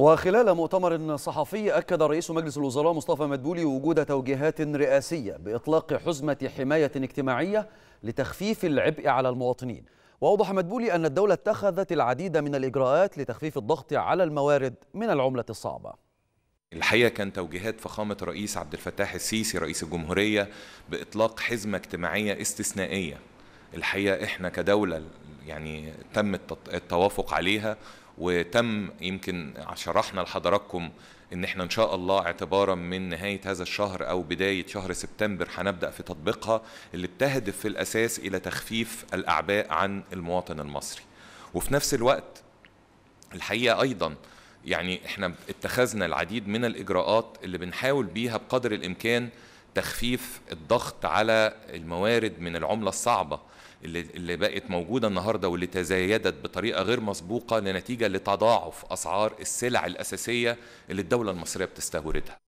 وخلال مؤتمر صحفي أكد رئيس مجلس الوزراء مصطفى مدبولي وجود توجيهات رئاسية بإطلاق حزمة حماية اجتماعية لتخفيف العبء على المواطنين وأوضح مدبولي أن الدولة اتخذت العديد من الإجراءات لتخفيف الضغط على الموارد من العملة الصعبة الحقيقه كان توجيهات فخامه الرئيس عبد الفتاح السيسي رئيس الجمهوريه باطلاق حزمه اجتماعيه استثنائيه الحقيقه احنا كدوله يعني تم التوافق عليها وتم يمكن شرحنا لحضراتكم ان احنا ان شاء الله اعتبارا من نهايه هذا الشهر او بدايه شهر سبتمبر هنبدا في تطبيقها اللي بتهدف في الاساس الى تخفيف الاعباء عن المواطن المصري وفي نفس الوقت الحقيقه ايضا يعني احنا اتخذنا العديد من الاجراءات اللي بنحاول بيها بقدر الامكان تخفيف الضغط على الموارد من العملة الصعبة اللي, بقت موجودة النهاردة واللي تزايدت بطريقة غير مسبوقة لنتيجة لتضاعف أسعار السلع الأساسية اللي الدولة المصرية بتستوردها